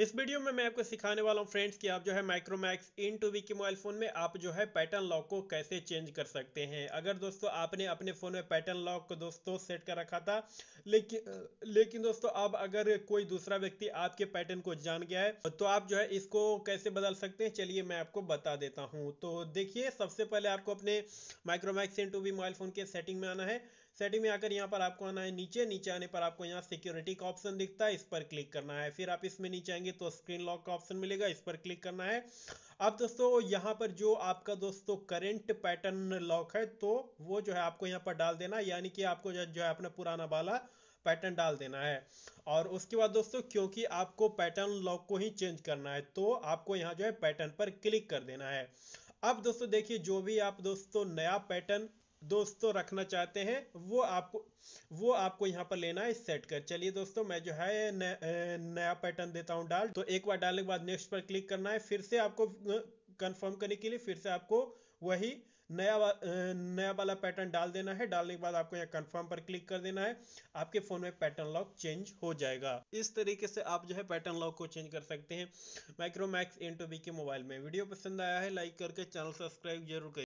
इस वीडियो में मैं आपको सिखाने वाला हूँ फ्रेंड्स कि आप जो है माइक्रोमैक्स इन टू वी के मोबाइल फ़ोन में आप जो है पैटर्न लॉक को कैसे चेंज कर सकते हैं अगर दोस्तों आपने अपने फ़ोन में पैटर्न लॉक को दोस्तों सेट कर रखा था लेकिन लेकिन दोस्तों अब अगर कोई दूसरा व्यक्ति आपके पैटर्न को जान गया है तो आप जो है इसको कैसे बदल सकते हैं चलिए मैं आपको बता देता हूँ तो देखिए सबसे पहले आपको अपने Micromax IN two V mobile phone के सेटिंग में आना है सेटिंग में आकर यहाँ पर आपको आना है नीचे नीचे आने पर आपको यहाँ सिक्योरिटी का ऑप्शन दिखता है इस पर क्लिक करना है फिर आप इसमें नीचे आएंगे तो स्क्रीन लॉक का ऑप्शन मिलेगा इस पर क्लिक करना है अब दोस्तों यहाँ पर जो आपका दोस्तों करेंट पैटर्न लॉक है तो वो जो है आपको यहाँ पर डाल देना यानी कि आपको जो है अपना पुराना वाला पैटर्न डाल देना है और उसके बाद दोस्तों क्योंकि आपको पैटर्न लॉक को ही चेंज करना है तो आपको यहाँ जो है पैटर्न पर क्लिक कर देना है अब दोस्तों देखिए जो भी आप दोस्तों नया पैटर्न दोस्तों रखना चाहते हैं वो आपको वो आपको यहाँ पर लेना है सेट कर चलिए दोस्तों मैं जो है न, नया पैटर्न देता हूँ डाल तो एक बार डालने के बाद नेक्स्ट पर क्लिक करना है फिर से आपको कंफर्म करने के लिए फिर से आपको वही नया वा, नया वाला पैटर्न डाल देना है डालने के बाद आपको यहाँ कंफर्म पर क्लिक कर देना है आपके फ़ोन में पैटर्न लॉक चेंज हो जाएगा इस तरीके से आप जो है पैटर्न लॉक को चेंज कर सकते हैं माइक्रोमैक्स एन टू बी के मोबाइल में वीडियो पसंद आया है लाइक करके चैनल सब्सक्राइब जरूर